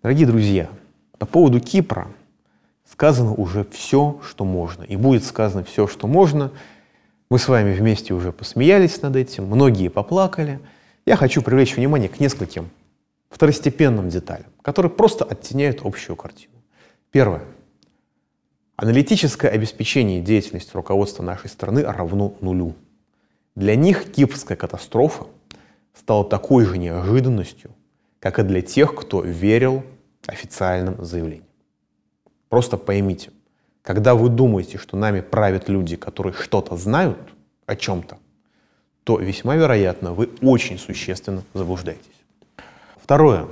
Дорогие друзья, по поводу Кипра сказано уже все, что можно, и будет сказано все, что можно. Мы с вами вместе уже посмеялись над этим, многие поплакали. Я хочу привлечь внимание к нескольким второстепенным деталям, которые просто оттеняют общую картину. Первое. Аналитическое обеспечение деятельности руководства нашей страны равно нулю. Для них кипрская катастрофа стала такой же неожиданностью, как и для тех, кто верил официальным заявлениям. Просто поймите, когда вы думаете, что нами правят люди, которые что-то знают о чем-то, то весьма вероятно, вы очень существенно заблуждаетесь. Второе.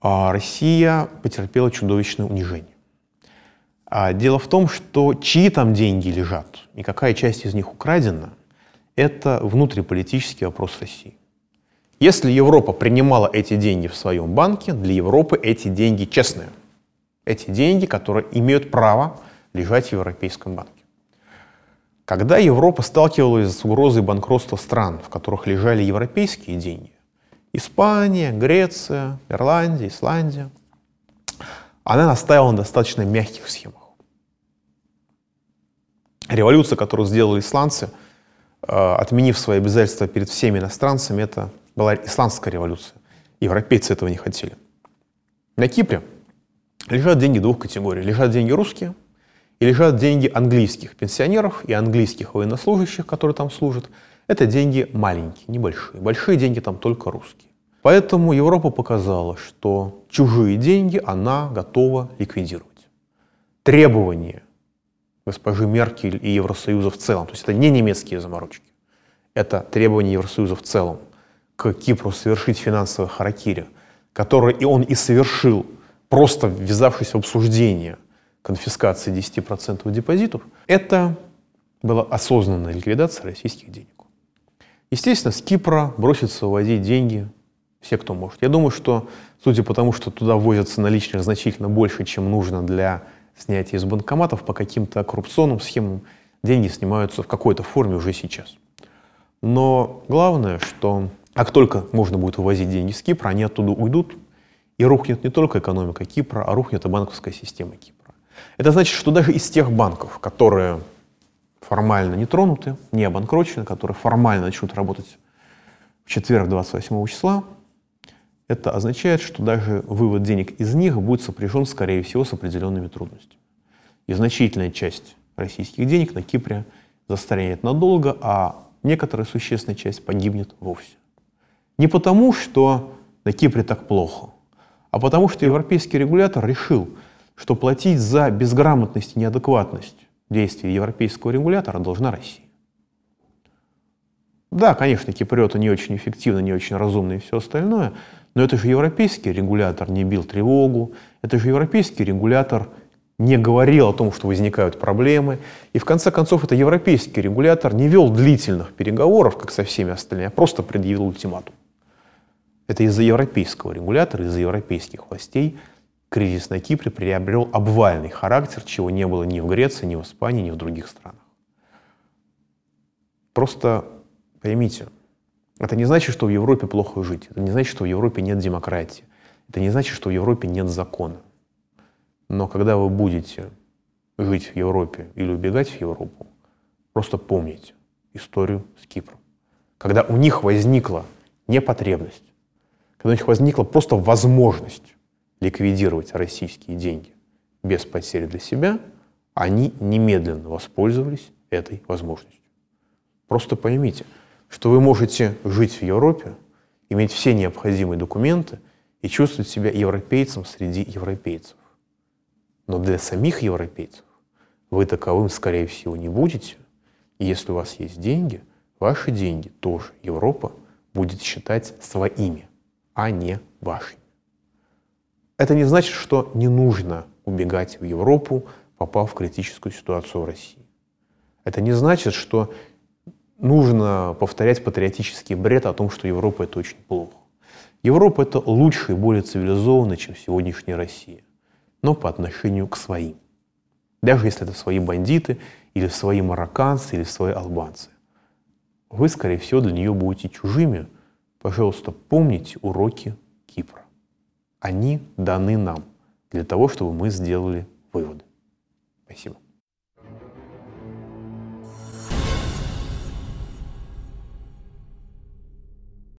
А, Россия потерпела чудовищное унижение. А, дело в том, что чьи там деньги лежат и какая часть из них украдена, это внутриполитический вопрос России. Если Европа принимала эти деньги в своем банке, для Европы эти деньги честные. Эти деньги, которые имеют право лежать в Европейском банке. Когда Европа сталкивалась с угрозой банкротства стран, в которых лежали европейские деньги, Испания, Греция, Ирландия, Исландия, она настаивала на достаточно мягких схемах. Революция, которую сделали исландцы, э, отменив свои обязательства перед всеми иностранцами, это была исландская революция. Европейцы этого не хотели. На Кипре лежат деньги двух категорий. Лежат деньги русские и лежат деньги английских пенсионеров и английских военнослужащих, которые там служат. Это деньги маленькие, небольшие. Большие деньги там только русские. Поэтому Европа показала, что чужие деньги она готова ликвидировать. Требования госпожи Меркель и Евросоюза в целом, то есть это не немецкие заморочки, это требования Евросоюза в целом – к Кипру совершить финансовое харакири, которое и он и совершил, просто ввязавшись в обсуждение конфискации 10% депозитов, это была осознанная ликвидация российских денег. Естественно, с Кипра бросится увозить деньги все, кто может. Я думаю, что, судя по тому, что туда возятся наличных значительно больше, чем нужно для снятия из банкоматов, по каким-то коррупционным схемам деньги снимаются в какой-то форме уже сейчас. Но главное, что а как только можно будет вывозить деньги с Кипра, они оттуда уйдут, и рухнет не только экономика Кипра, а рухнет и банковская система Кипра. Это значит, что даже из тех банков, которые формально не тронуты, не обанкрочены, которые формально начнут работать в четверг 28 числа, это означает, что даже вывод денег из них будет сопряжен, скорее всего, с определенными трудностями. И значительная часть российских денег на Кипре застрянет надолго, а некоторая существенная часть погибнет вовсе. Не потому, что на Кипре так плохо, а потому, что европейский регулятор решил, что платить за безграмотность и неадекватность действий европейского регулятора должна Россия. Да, конечно, киприоты не очень эффективно, не очень разумно и все остальное, но это же европейский регулятор не бил тревогу, это же европейский регулятор не говорил о том, что возникают проблемы. И в конце концов, это европейский регулятор не вел длительных переговоров, как со всеми остальными, а просто предъявил ультиматум. Это из-за европейского регулятора, из-за европейских властей кризис на Кипре приобрел обвальный характер, чего не было ни в Греции, ни в Испании, ни в других странах. Просто поймите, это не значит, что в Европе плохо жить, это не значит, что в Европе нет демократии, это не значит, что в Европе нет закона. Но когда вы будете жить в Европе или убегать в Европу, просто помните историю с Кипром. Когда у них возникла непотребность когда у них возникла просто возможность ликвидировать российские деньги без потери для себя, они немедленно воспользовались этой возможностью. Просто поймите, что вы можете жить в Европе, иметь все необходимые документы и чувствовать себя европейцем среди европейцев. Но для самих европейцев вы таковым, скорее всего, не будете. И если у вас есть деньги, ваши деньги тоже Европа будет считать своими а не вашими. Это не значит, что не нужно убегать в Европу, попав в критическую ситуацию в России. Это не значит, что нужно повторять патриотический бред о том, что Европа – это очень плохо. Европа – это лучше и более цивилизованно, чем сегодняшняя Россия, но по отношению к своим. Даже если это свои бандиты, или свои марокканцы, или свои албанцы. Вы, скорее всего, для нее будете чужими – Пожалуйста, помните уроки Кипра. Они даны нам для того, чтобы мы сделали